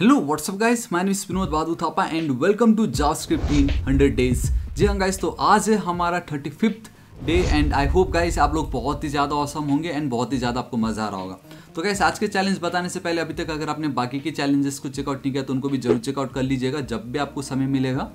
Hello what's up guys my name is Vinod Badu Thapa and welcome to JavaScript in 100 days जी हाँ guys तो आज है हमारा thirty fifth day and I hope guys आप लोग बहुत ही ज़्यादा औसम होंगे एंड बहुत ही ज़्यादा आपको मज़ा आ रहा होगा तो गाइस आज के चैलेंज बताने से पहले अभी तक अगर आपने बाकी के चैलेंजेस को चेकआउट नहीं किया तो उनको भी जरूर चेकआउट कर लीजिएगा जब भी आपको समय मिलेगा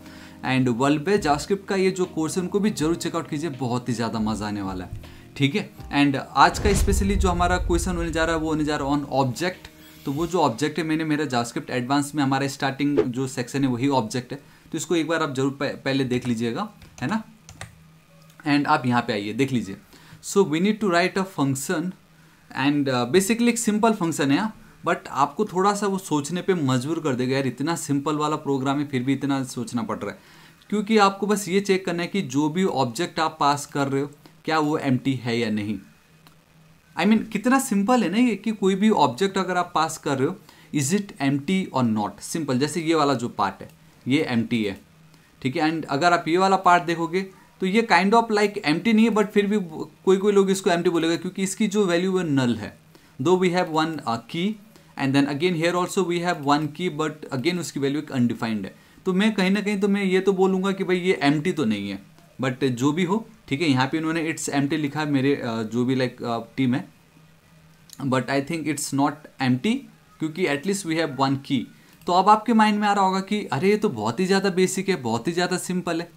एंड वर्ल्ड पे जावास्क्रिप्ट का ये जो कोर्स है उनको भी जरूर चेकआउट कीजिए बहुत ही ज़्यादा मज़ा आने वाला है ठीक है एंड आज का स्पेशली जो हमारा क्वेश्चन होने जा रहा है वो होने जा रहा है ऑन ऑब्जेक्ट तो वो जो ऑब्जेक्ट है मैंने मेरा जास्क्रिप्ट एडवांस में हमारा स्टार्टिंग जो सेक्शन है वही ऑब्जेक्ट है तो इसको एक बार आप जरूर पहले देख लीजिएगा है ना एंड आप यहाँ पे आइए देख लीजिए so we need to write a function and basically एक सिंपल फंक्शन है बट हाँ। आपको थोड़ा सा वो सोचने पे मजबूर कर देगा यार इतना सिंपल वाला प्रोग्राम है फिर भी इतना सोचना पड़ रहा है क्योंकि आपको बस ये चेक करना है कि जो भी ऑब्जेक्ट आप पास कर रहे हो क्या वो एम है या नहीं आई मीन कितना सिंपल है ना ये कि कोई भी ऑब्जेक्ट अगर आप पास कर रहे हो इज इट एम टी और नॉट सिंपल जैसे ये वाला जो पार्ट है ये एम टी है ठीक है एंड अगर आप ये वाला पार्ट देखोगे तो ये kind of like empty नहीं है बट फिर भी कोई कोई लोग इसको एम टी बोलेगा क्योंकि इसकी जो वैल्यू है नल है दो we have one key and then again here also we have one key but again उसकी वैल्यू एक अनडिफाइंड है तो मैं कहीं ना कहीं तो मैं ये तो बोलूँगा कि भाई ये एम तो नहीं है बट जो भी हो ठीक है यहाँ पे इन्होंने इट्स एम लिखा मेरे जो भी लाइक टीम है but I think it's not एम क्योंकि at least we have one key तो अब आपके माइंड में आ रहा होगा कि अरे ये तो बहुत ही ज़्यादा बेसिक है बहुत ही ज़्यादा सिंपल है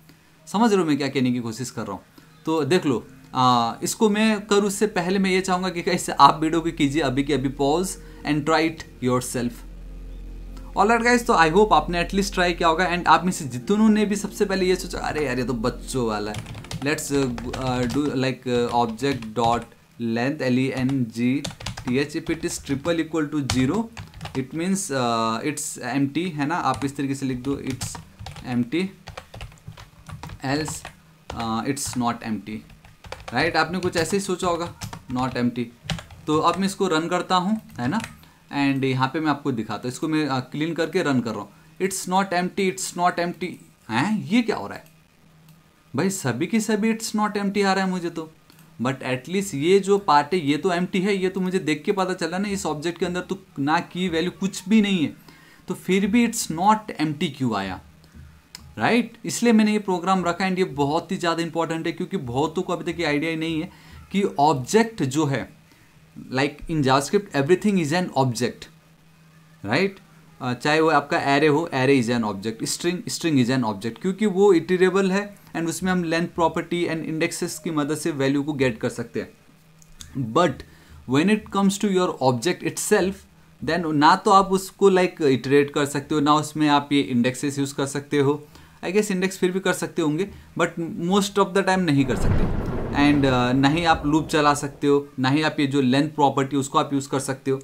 समझ रहे हो मैं क्या कहने की कोशिश कर रहा हूँ तो देख लो आ, इसको मैं कर उससे पहले मैं ये चाहूँगा कि कैसे आप वीडियो को कीजिए अभी के अभी pause and try it yourself all right guys तो आई होप आपने एटलीस्ट ट्राई किया होगा एंड आप में से जितनों ने भी सबसे पहले ये सोचा अरे यार ये तो बच्चों वाला है let's uh, uh, do like uh, object dot length l e n g t h if it is triple equal to zero it means it's empty है ना आप इस तरीके से लिख दो it's empty else it's not empty right आपने कुछ ऐसे ही सोचा होगा नॉट एम टी तो अब मैं इसको रन करता हूँ है ना एंड यहाँ पे मैं आपको दिखाता हूँ इसको मैं क्लीन करके रन कर रहा हूँ it's not empty it's not empty हैं ये क्या हो रहा है भाई सभी की सभी इट्स नॉट एम आ रहा है मुझे तो बट एटलीस्ट ये जो पार्ट है ये तो एम है ये तो मुझे देख के पता चला ना इस ऑब्जेक्ट के अंदर तो ना की वैल्यू कुछ भी नहीं है तो फिर भी इट्स नॉट एम क्यों आया राइट right? इसलिए मैंने ये प्रोग्राम रखा एंड ये बहुत ही ज़्यादा इंपॉर्टेंट है क्योंकि बहुतों को अभी तक ये आइडिया ही नहीं है कि ऑब्जेक्ट जो है like in JavaScript everything is an object right चाहे वो आपका एरे हो array is an object string string is an object क्योंकि वो इटरेबल है एंड उसमें हम लेंथ प्रॉपर्टी एंड इंडेक्सेस की मदद से वैल्यू को गेट कर सकते हैं but when it comes to your object itself then ना तो आप उसको लाइक like, इटरेट कर सकते हो ना उसमें आप ये इंडेक्सेस यूज़ कर सकते हो आई गेस इंडेक्स फिर भी कर सकते होंगे but most of the time नहीं कर सकते एंड uh, ना ही आप लूप चला सकते हो ना ही आप ये जो लेंथ प्रॉपर्टी उसको आप यूज़ कर सकते हो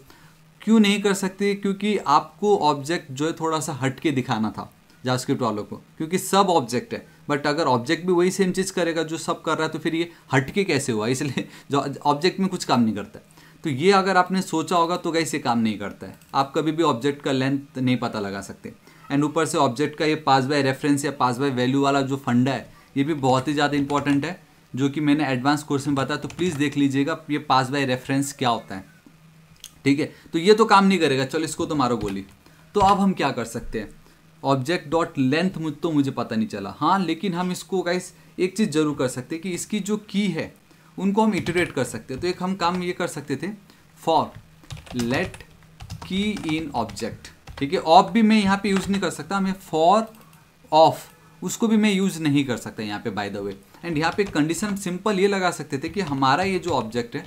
क्यों नहीं कर सकते क्योंकि आपको ऑब्जेक्ट जो है थोड़ा सा हट के दिखाना था जावास्क्रिप्ट वालों को क्योंकि सब ऑब्जेक्ट है बट अगर ऑब्जेक्ट भी वही सेम चीज़ करेगा जो सब कर रहा है तो फिर ये हट के कैसे हुआ इसलिए जो ऑब्जेक्ट में कुछ काम नहीं करता है तो ये अगर आपने सोचा होगा तो कैसे काम नहीं करता है आप कभी भी ऑब्जेक्ट का लेंथ नहीं पता लगा सकते एंड ऊपर से ऑब्जेक्ट का ये पास बाय रेफरेंस या पास बाय वैल्यू वाला जो फंडा है ये भी बहुत ही ज़्यादा इंपॉर्टेंट है जो कि मैंने एडवांस कोर्स में बताया तो प्लीज़ देख लीजिएगा ये पास बाय रेफरेंस क्या होता है ठीक है तो ये तो काम नहीं करेगा चलो इसको तो मारो गोली तो अब हम क्या कर सकते हैं ऑब्जेक्ट डॉट लेंथ मुझ तो मुझे पता नहीं चला हाँ लेकिन हम इसको गाइस एक चीज़ ज़रूर कर सकते हैं कि इसकी जो की है उनको हम इटरेट कर सकते हैं तो एक हम काम ये कर सकते थे फॉर लेट की इन ऑब्जेक्ट ठीक है ऑफ भी मैं यहाँ पे यूज़ नहीं कर सकता हमें फॉर ऑफ उसको भी मैं यूज़ नहीं कर सकता यहाँ पे बाय द वे एंड यहाँ पे कंडीशन सिंपल ये लगा सकते थे कि हमारा ये जो ऑब्जेक्ट है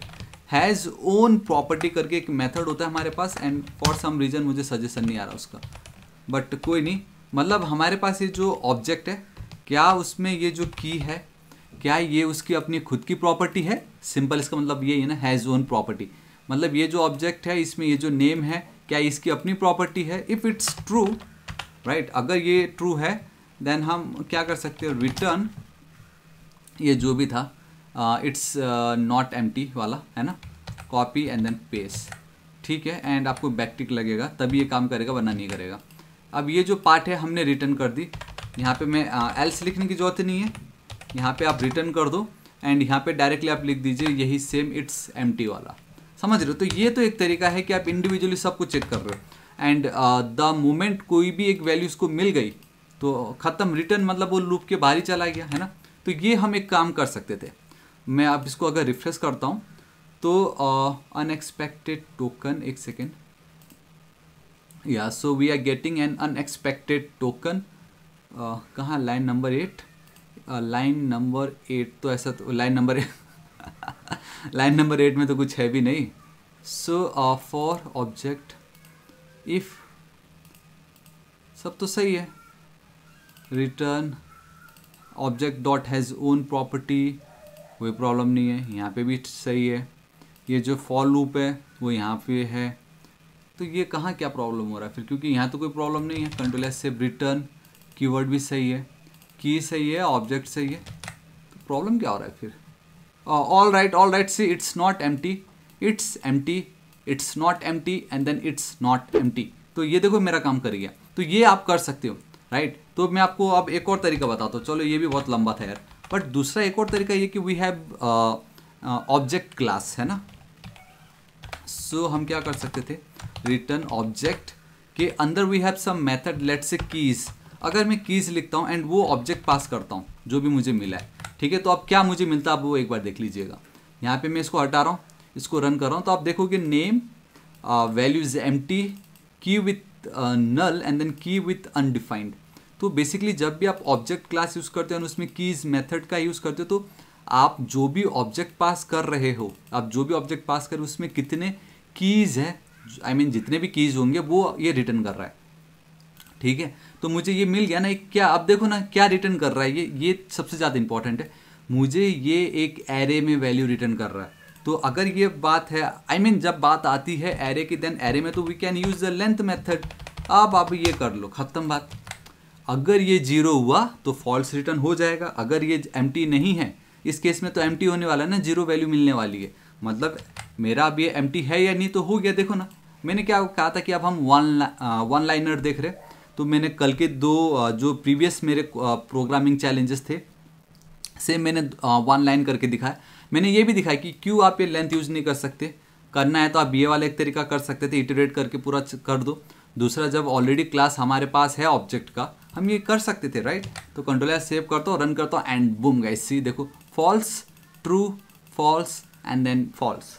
हैज़ ओन प्रॉपर्टी करके एक मेथड होता है हमारे पास एंड फॉर सम रीज़न मुझे सजेशन नहीं आ रहा उसका बट कोई नहीं मतलब हमारे पास ये जो ऑब्जेक्ट है क्या उसमें ये जो की है क्या ये उसकी अपनी खुद की प्रॉपर्टी है सिंपल इसका मतलब ये है ना हैज़ ओन प्रॉपर्टी मतलब ये जो ऑब्जेक्ट है इसमें ये जो नेम है क्या इसकी अपनी प्रॉपर्टी है इफ़ इट्स ट्रू राइट अगर ये ट्रू है देन हम क्या कर सकते हैं रिटर्न ये जो भी था इट्स नॉट एम वाला है ना कॉपी एंड देन पेस ठीक है एंड आपको बैकटिक लगेगा तभी ये काम करेगा वरना नहीं करेगा अब ये जो पार्ट है हमने रिटर्न कर दी यहाँ पे मैं एल्स लिखने की ज़रूरत नहीं है यहाँ पे आप रिटर्न कर दो एंड यहाँ पे डायरेक्टली आप लिख दीजिए यही सेम इट्स एम वाला समझ रहे हो तो ये तो एक तरीका है कि आप इंडिविजुअली सबको चेक कर रहे हो एंड द मोमेंट कोई भी एक वैल्यू उसको मिल गई तो ख़त्म रिटर्न मतलब वो लूप के बाहर ही चला गया है ना तो ये हम एक काम कर सकते थे मैं आप इसको अगर रिफ्रेश करता हूँ तो अनएक्सपेक्टेड uh, टोकन एक सेकेंड या so we are getting an unexpected token कहाँ line number eight line number eight तो ऐसा तो line number line number eight में तो कुछ है भी नहीं सो फॉर ऑब्जेक्ट इफ सब तो सही है return object dot has own property कोई प्रॉब्लम नहीं है यहाँ पे भी सही है ये जो फॉल लूप है वो यहाँ पे है तो ये कहाँ क्या प्रॉब्लम हो रहा है फिर क्योंकि यहाँ तो कोई प्रॉब्लम नहीं है कंट्रोल एस से रिटर्न कीवर्ड भी सही है की सही है ऑब्जेक्ट सही है तो प्रॉब्लम क्या हो रहा है फिर all right all right see it's not empty it's empty it's not empty and then it's not empty तो ये देखो मेरा काम कर गया तो ये आप कर सकते हो राइट तो मैं आपको अब एक और तरीका बताता हूँ चलो ये भी बहुत लंबा था यार बट दूसरा एक और तरीका ये कि वी हैव ऑब्जेक्ट क्लास है ना सो हम क्या कर सकते थे रिटर्न ऑब्जेक्ट के अंदर we have some method let a keys अगर मैं कीज़ लिखता हूँ एंड वो ऑब्जेक्ट पास करता हूँ जो भी मुझे मिला है ठीक है तो अब क्या मुझे मिलता है आप वो एक बार देख लीजिएगा यहाँ पे मैं इसको हटा रहा हूँ इसको रन कर रहा हूँ तो आप देखोगे name value is empty key with null and then key with undefined तो बेसिकली जब भी आप ऑब्जेक्ट क्लास यूज़ करते हो और उसमें कीज़ मेथड का यूज़ करते हो तो आप जो भी ऑब्जेक्ट पास कर रहे हो आप जो भी ऑब्जेक्ट पास कर उसमें कितने कीज़ है आई I मीन mean, जितने भी कीज़ होंगे वो ये रिटर्न कर रहा है ठीक है तो मुझे ये मिल गया ना एक क्या अब देखो ना क्या रिटर्न कर रहा है ये ये सबसे ज़्यादा इंपॉर्टेंट है मुझे ये एक एरे में वैल्यू रिटर्न कर रहा है तो अगर ये बात है आई I मीन mean, जब बात आती है एरे की देन एरे में तो we can use the length method अब आप ये कर लो ख़त्म बात अगर ये जीरो हुआ तो फॉल्स रिटर्न हो जाएगा अगर ये एम नहीं है इस केस में तो एम होने वाला है ना जीरो वैल्यू मिलने वाली है मतलब मेरा अब ये एम है या नहीं तो हो गया देखो ना मैंने क्या कहा था कि अब हम वन वन लाइनर देख रहे तो मैंने कल के दो जो प्रीवियस मेरे प्रोग्रामिंग चैलेंजेस थे सेम मैंने वन लाइन करके दिखाया मैंने ये भी दिखाया कि क्यों आप ये लेंथ यूज़ नहीं कर सकते करना है तो आप ये वाला एक तरीका कर सकते थे इटरेट करके पूरा कर दो दूसरा जब ऑलरेडी क्लास हमारे पास है ऑब्जेक्ट का हम ये कर सकते थे राइट तो कंट्रोल है सेव करता हूँ रन करता हूँ एंड बूम गाइस सी देखो false true false and then false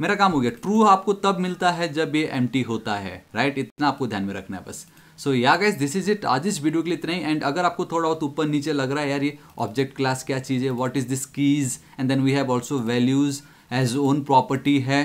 मेरा काम हो गया ट्रू आपको तब मिलता है जब ये एम होता है राइट इतना आपको ध्यान में रखना है बस सो yeah guys this is it आज इस वीडियो के लिए इतना ही एंड अगर आपको थोड़ा बहुत ऊपर नीचे लग रहा है यार ये ऑब्जेक्ट क्लास क्या चीज़ है what is this keys and then we have also values as own property है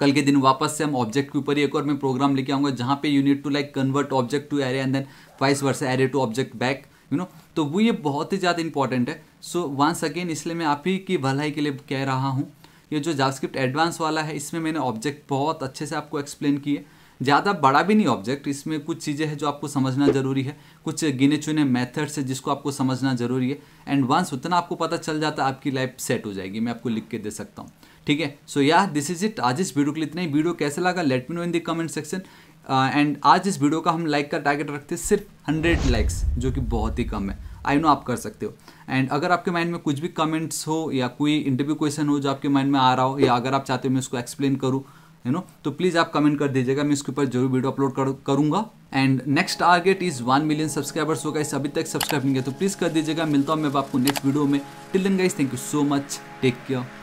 कल के दिन वापस से हम ऑब्जेक्ट के ऊपर ही एक और मैं प्रोग्राम लेके आऊँगा जहाँ पे unit two like convert object to array and then vice versa array to object back you know तो वो ये बहुत ही ज़्यादा इंपॉर्टेंट है सो वंस अगेन इसलिए मैं आप ही की भलाई के लिए कह रहा हूँ ये जो जावास्क्रिप्ट एडवांस वाला है इसमें मैंने ऑब्जेक्ट बहुत अच्छे से आपको एक्सप्लेन किए ज़्यादा बड़ा भी नहीं ऑब्जेक्ट इसमें कुछ चीज़ें हैं जो आपको समझना ज़रूरी है कुछ गिने चुने मेथड्स है जिसको आपको समझना ज़रूरी है एंड वंस उतना आपको पता चल जाता है आपकी लाइफ सेट हो जाएगी मैं आपको लिख के दे सकता हूँ ठीक है सो या दिस इज इट आज इस वीडियो के लिए इतना ही वीडियो कैसे लगा let me know in the comment section and आज इस वीडियो का हम लाइक का टारगेट रखते हैं सिर्फ हंड्रेड लाइक्स जो कि बहुत ही कम है आई नो आप कर सकते हो एंड अगर आपके माइंड में कुछ भी कमेंट्स हो या कोई इंटरव्यू क्वेश्चन हो जो आपके माइंड में आ रहा हो या अगर आप चाहते हो मैं उसको एक्सप्लेन करूँ यू नो तो प्लीज़ आप कमेंट कर दीजिएगा मैं इसके ऊपर जरूर वीडियो अपलोड कर, and next target is one million subscribers होगा इस अभी तक सब्सक्राइब नहीं किया तो प्लीज़ कर दीजिएगा मिलता हूँ मैं आपको नेक्स्ट वीडियो में till then guys thank you so much take care